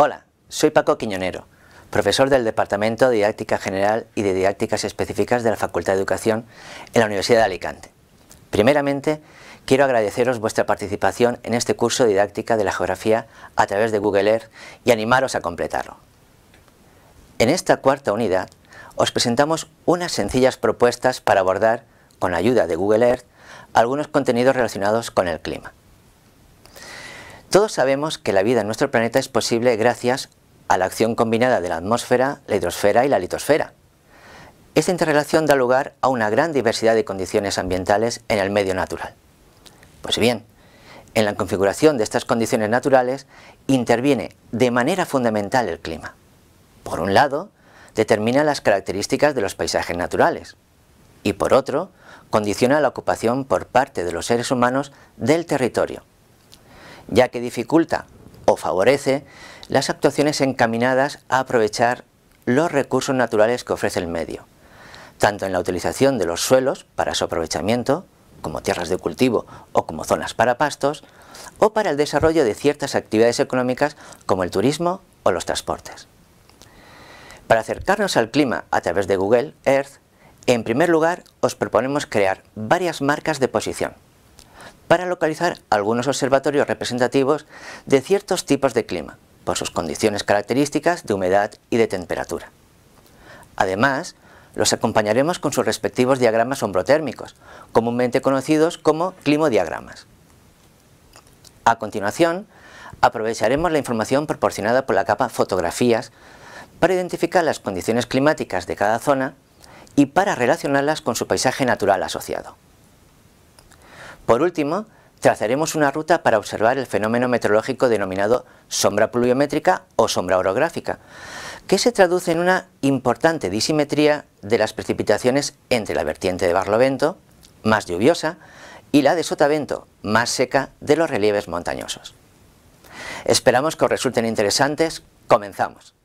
Hola, soy Paco Quiñonero, profesor del Departamento de Didáctica General y de Didácticas Específicas de la Facultad de Educación en la Universidad de Alicante. Primeramente, quiero agradeceros vuestra participación en este curso de didáctica de la geografía a través de Google Earth y animaros a completarlo. En esta cuarta unidad, os presentamos unas sencillas propuestas para abordar, con la ayuda de Google Earth, algunos contenidos relacionados con el clima. Todos sabemos que la vida en nuestro planeta es posible gracias a la acción combinada de la atmósfera, la hidrosfera y la litosfera. Esta interrelación da lugar a una gran diversidad de condiciones ambientales en el medio natural. Pues bien, en la configuración de estas condiciones naturales interviene de manera fundamental el clima. Por un lado, determina las características de los paisajes naturales y por otro, condiciona la ocupación por parte de los seres humanos del territorio, ya que dificulta o favorece las actuaciones encaminadas a aprovechar los recursos naturales que ofrece el medio, tanto en la utilización de los suelos para su aprovechamiento, como tierras de cultivo o como zonas para pastos, o para el desarrollo de ciertas actividades económicas como el turismo o los transportes. Para acercarnos al clima a través de Google Earth, en primer lugar os proponemos crear varias marcas de posición para localizar algunos observatorios representativos de ciertos tipos de clima, por sus condiciones características de humedad y de temperatura. Además, los acompañaremos con sus respectivos diagramas sombrotérmicos, comúnmente conocidos como climodiagramas. A continuación, aprovecharemos la información proporcionada por la capa Fotografías para identificar las condiciones climáticas de cada zona y para relacionarlas con su paisaje natural asociado. Por último, trazaremos una ruta para observar el fenómeno meteorológico denominado sombra pluviométrica o sombra orográfica, que se traduce en una importante disimetría de las precipitaciones entre la vertiente de Barlovento, más lluviosa, y la de Sotavento, más seca de los relieves montañosos. Esperamos que os resulten interesantes. Comenzamos.